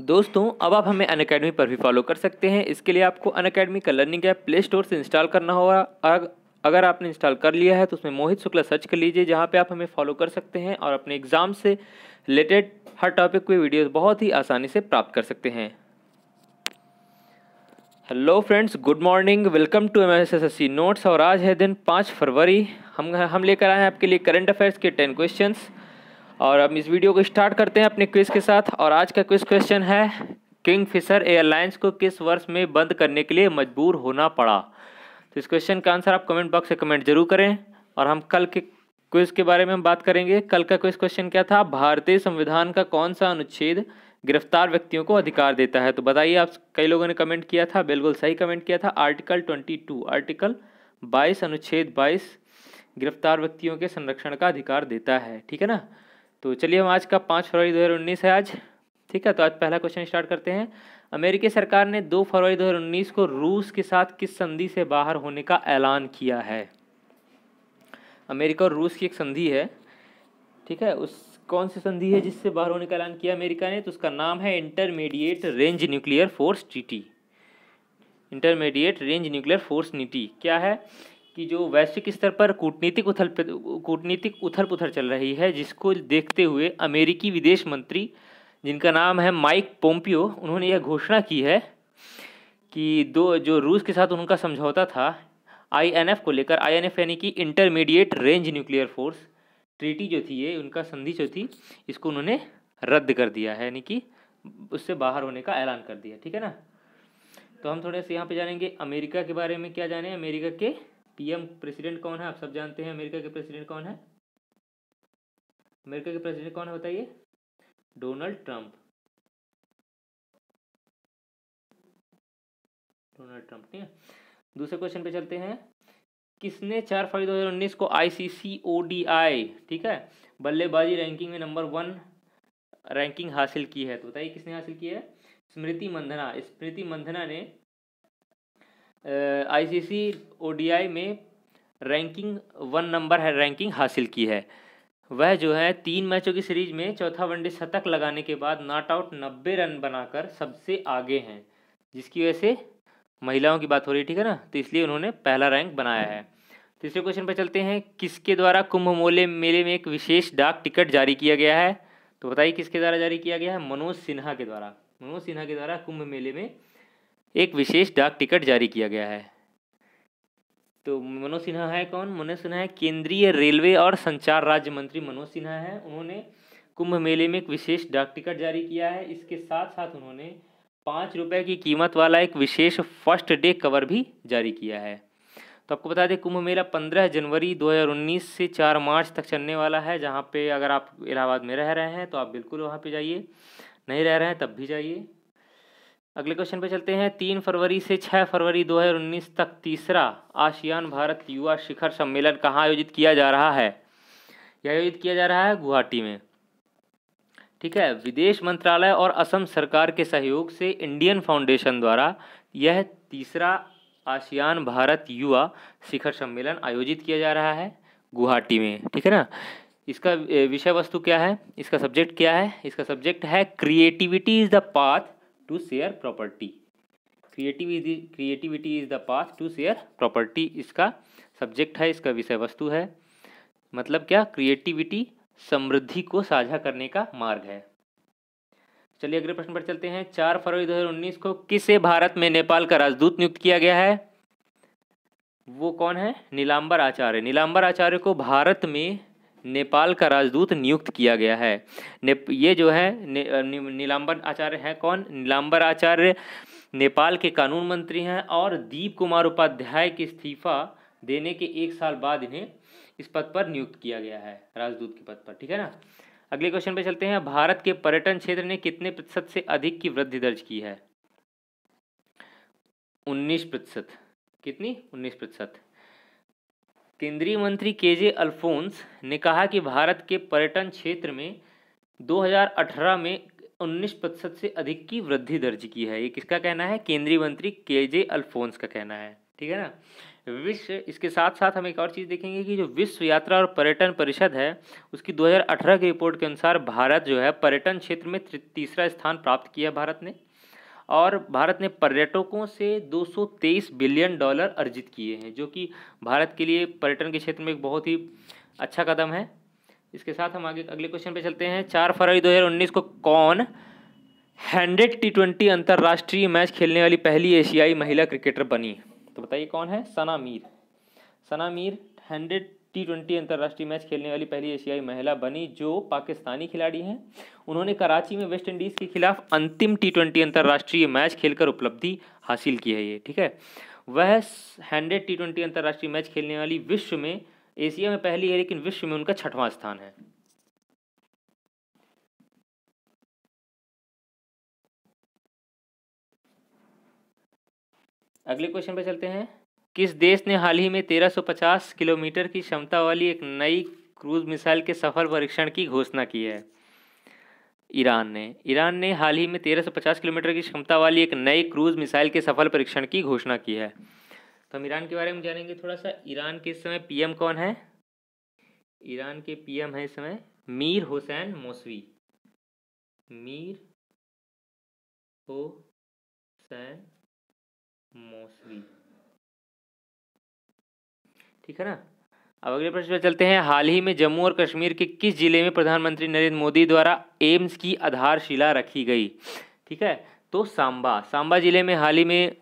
दोस्तों अब आप हमें अन अकेडमी पर भी फॉलो कर सकते हैं इसके लिए आपको अन अकेडमी का लर्निंग ऐप प्ले स्टोर से इंस्टॉल करना होगा अगर आपने इंस्टॉल कर लिया है तो उसमें मोहित शुक्ला सर्च कर लीजिए जहाँ पे आप हमें फॉलो कर सकते हैं और अपने एग्ज़ाम से रिलेटेड हर टॉपिक पे वीडियोस बहुत ही आसानी से प्राप्त कर सकते हैं hello friends good morning welcome to M S S S C notes और आज है दिन पाँच फरवरी हम हम लेकर आए हैं आपके लिए करंट अफेयर्स के टेन क्वेश्चंस और हम इस वीडियो को स्टार्ट करते हैं अपने क्विज के साथ और आज का क्विज क्वेश्चन है किंग फिशर एयरलाइंस को किस वर्ष में बंद करने के लिए मजबूर होना पड़ा तो इस क्वेश्चन का आंसर आप कमेंट बॉक्स से कमेंट जरूर करें और हम कल के क्विज के बारे में हम बात करेंगे कल का क्विज क्वेश्चन क्या था भारतीय संविधान का कौन सा अनुच्छेद गिरफ्तार व्यक्तियों को अधिकार देता है तो बताइए आप कई लोगों ने कमेंट किया था बिल्कुल सही कमेंट किया था आर्टिकल ट्वेंटी टू आर्टिकल बाईस अनुच्छेद बाईस गिरफ्तार व्यक्तियों के संरक्षण का अधिकार देता है ठीक है ना तो चलिए हम आज का पाँच फरवरी दो हज़ार उन्नीस है आज ठीक है तो आज पहला क्वेश्चन स्टार्ट करते हैं अमेरिकी सरकार ने दो फरवरी दो हज़ार उन्नीस को रूस के साथ किस संधि से बाहर होने का ऐलान किया है अमेरिका और रूस की एक संधि है ठीक है उस कौन सी संधि है जिससे बाहर होने का ऐलान किया अमेरिका ने तो उसका नाम है intermediate range nuclear force T intermediate range nuclear force नीटी क्या है कि जो वैश्विक स्तर पर कूटनीतिक उथल कूटनीतिक उथल पुथल चल रही है जिसको देखते हुए अमेरिकी विदेश मंत्री जिनका नाम है माइक पोम्पियो उन्होंने यह घोषणा की है कि दो जो रूस के साथ उनका समझौता था आईएनएफ को लेकर आईएनएफ यानी कि intermediate range nuclear force treaty जो थी ये उनका संधि जो थी इसको उन्होंने रद्द कर दिया है यानी कि उससे बाहर होने का ऐलान कर दिया ठीक है ना तो हम थोड़े से यहाँ पे जानेंगे अमेरिका के बारे में क्या जाने अमेरिका के पीएम प्रेसिडेंट कौन है आप सब जानते हैं अमेरिका के प्रेसिडेंट कौन है अमेरिका के प्रेसिडेंट कौन है बताइए डोनाल्ड ट्रंप डोनाल्ड ट्रंप ठीक है दूसरे क्वेश्चन पे चलते हैं किसने चार फरवरी 2019 को ओडीआई ठीक है बल्लेबाजी रैंकिंग में नंबर वन रैंकिंग हासिल की है तो बताइए किसने हासिल की है स्मृति मंधना स्मृति मंधना ने आईसीसी ओडीआई में रैंकिंग वन नंबर है रैंकिंग हासिल की है वह जो है तीन मैचों की सीरीज में चौथा वनडे शतक लगाने के बाद नॉट आउट नब्बे रन बनाकर सबसे आगे हैं जिसकी वजह से महिलाओं की बात हो रही है ठीक है ना तो इसलिए उन्होंने पहला रैंक बनाया है तीसरे क्वेश्चन पर चलते हैं किसके द्वारा कुंभ मोले मेले में एक विशेष डाक टिकट जारी किया गया है तो बताइए किसके द्वारा जारी किया गया है मनोज सिन्हा के द्वारा मनोज सिन्हा के द्वारा कुंभ मेले में एक विशेष डाक टिकट जारी किया गया है तो मनोज सिन्हा है कौन मनोज सिन्हा है केंद्रीय रेलवे और संचार राज्य मंत्री मनोज सिन्हा है उन्होंने कुंभ मेले में एक विशेष डाक टिकट जारी किया है इसके साथ साथ उन्होंने पाँच रुपये की कीमत वाला एक विशेष फर्स्ट डे कवर भी जारी किया है तो आपको बता दें कुंभ मेला पंद्रह जनवरी 2019 से चार मार्च तक चलने वाला है जहाँ पे अगर आप इलाहाबाद में रह रहे हैं तो आप बिल्कुल वहाँ पे जाइए नहीं रह रहे हैं तब भी जाइए अगले क्वेश्चन पे चलते हैं तीन फरवरी से छः फरवरी 2019 तक तीसरा आसियान भारत युवा शिखर सम्मेलन कहाँ आयोजित किया जा रहा है यह आयोजित किया जा रहा है गुवाहाटी में ठीक है विदेश मंत्रालय और असम सरकार के सहयोग से इंडियन फाउंडेशन द्वारा यह तीसरा आसियान भारत युवा शिखर सम्मेलन आयोजित किया जा रहा है गुवाहाटी में ठीक है ना इसका विषय वस्तु क्या है इसका सब्जेक्ट क्या है इसका सब्जेक्ट है creativity is the path to share property creativity creativity is the path to share property इसका सब्जेक्ट है इसका विषय वस्तु है मतलब क्या क्रिएटिविटी समृद्धि को साझा करने का मार्ग है चलिए अगले प्रश्न पर चलते हैं चार फरवरी 2019 को किसे भारत में नेपाल का राजदूत नियुक्त किया गया है वो कौन है नीलांबर आचार्य नीलांबर आचार्य को भारत में नेपाल का राजदूत नियुक्त किया गया है ने ये जो है नीलाम्बर नि, आचार्य हैं कौन नीलांबर आचार्य नेपाल के कानून मंत्री हैं और दीप कुमार उपाध्याय के इस्तीफा देने के एक साल बाद इन्हें इस पद पर नियुक्त किया गया है राजदूत के पद पर ठीक है ना अगले क्वेश्चन पे चलते हैं भारत के पर्यटन क्षेत्र ने कितने प्रतिशत से अधिक की वृद्धि दर्ज की है उन्नीस प्रतिशत कितनी उन्नीस प्रतिशत केंद्रीय मंत्री के जे अल्फोंस ने कहा कि भारत के पर्यटन क्षेत्र में 2018 में 19 प्रतिशत से अधिक की वृद्धि दर्ज की है ये किसका कहना है केंद्रीय मंत्री के जे अल्फोंस का कहना है ठीक है ना विश्व इसके साथ साथ हम एक और चीज़ देखेंगे कि जो विश्व यात्रा और पर्यटन परिषद है उसकी 2018 की रिपोर्ट के अनुसार भारत जो है पर्यटन क्षेत्र में तीसरा स्थान प्राप्त किया भारत ने और भारत ने पर्यटकों से 223 बिलियन डॉलर अर्जित किए हैं जो कि भारत के लिए पर्यटन के क्षेत्र में एक बहुत ही अच्छा कदम है इसके साथ हम आगे अगले क्वेश्चन पे चलते हैं चार फरवरी 2019 को कौन हंड्रेड टी ट्वेंटी अंतर्राष्ट्रीय मैच खेलने वाली पहली एशियाई महिला क्रिकेटर बनी तो बताइए कौन है Sana Mir Sana Mir hundred T twenty अंतर्राष्ट्रीय मैच खेलने वाली पहली एशियाई महिला बनी जो पाकिस्तानी खिलाड़ी हैं उन्होंने कराची में वेस्ट इंडीज़ के खिलाफ अंतिम टी ट्वेंटी अंतर्राष्ट्रीय मैच खेलकर उपलब्धि हासिल की है ये ठीक है वह हैंड्रेड टी ट्वेंटी अंतर्राष्ट्रीय मैच खेलने वाली विश्व में एशिया में पहली है लेकिन विश्व में उनका छठवां स्थान है अगले क्वेश्चन पे चलते हैं किस देश ने हाल ही में 1350 किलोमीटर की क्षमता वाली एक नई क्रूज मिसाइल के सफल परीक्षण की घोषणा की है ईरान ने ईरान ने हाल ही में 1350 किलोमीटर की क्षमता वाली एक नई क्रूज मिसाइल के सफल परीक्षण की घोषणा की है तो हम ईरान के बारे में जानेंगे थोड़ा सा ईरान के इस समय पीएम कौन है ईरान के पीएम है इस समय मीर हुसैन मोसवी मीर हुसैन मोसवी ठीक है ना अब अगले प्रश्न पर चलते हैं हाल ही में जम्मू और कश्मीर के किस जिले में प्रधानमंत्री नरेंद्र मोदी द्वारा एम्स की आधारशिला रखी गई ठीक है तो सांबा सांबा जिले में हाल ही में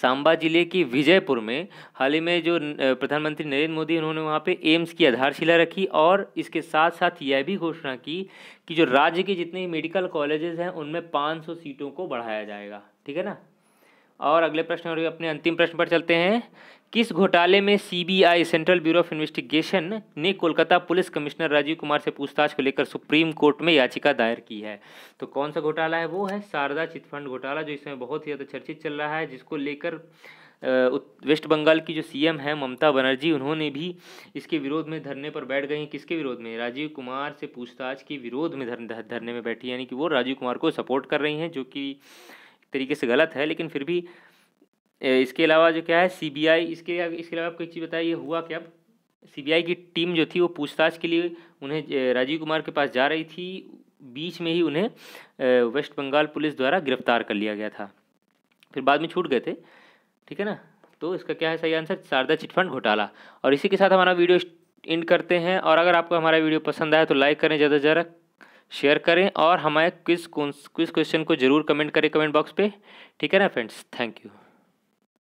सांबा जिले की विजयपुर में हाल ही में जो प्रधानमंत्री नरेंद्र मोदी उन्होंने वहाँ पे एम्स की आधारशिला रखी और इसके साथ साथ यह भी घोषणा की कि जो राज्य के जितने मेडिकल कॉलेजेस हैं उनमें 500 सीटों को बढ़ाया जाएगा ठीक है ना और अगले प्रश्न और अपने अंतिम प्रश्न पर चलते हैं किस घोटाले में CBI central bureau of investigation ने कोलकाता पुलिस कमिश्नर राजीव कुमार से पूछताछ को लेकर सुप्रीम कोर्ट में याचिका दायर की है तो कौन सा घोटाला है वो है शारदा चिटफंड घोटाला जो इसमें बहुत ही ज़्यादा चर्चित चल रहा है जिसको लेकर वेस्ट बंगाल की जो सीएम है ममता बनर्जी उन्होंने भी इसके विरोध में धरने पर बैठ गई किसके विरोध में राजीव कुमार से पूछताछ के विरोध में धरने में बैठी यानी कि वो राजीव कुमार को सपोर्ट कर रही हैं जो कि तरीके से गलत है लेकिन फिर भी इसके अलावा जो क्या है सीबीआई इसके इसके अलावा आपको एक चीज़ बताया ये हुआ क्या सीबीआई की टीम जो थी वो पूछताछ के लिए उन्हें राजीव कुमार के पास जा रही थी बीच में ही उन्हें वेस्ट बंगाल पुलिस द्वारा गिरफ्तार कर लिया गया था फिर बाद में छूट गए थे ठीक है ना तो इसका क्या है सही आंसर शारदा चिटफंड घोटाला और इसी के साथ हमारा वीडियो एंड करते हैं और अगर आपको हमारा वीडियो पसंद आया तो लाइक करें ज़्यादा से ज़्यादा शेयर करें और हमारे किस किस क्वेश्चन को जरूर कमेंट करें कमेंट बॉक्स पे ठीक है ना फ्रेंड्स थैंक यू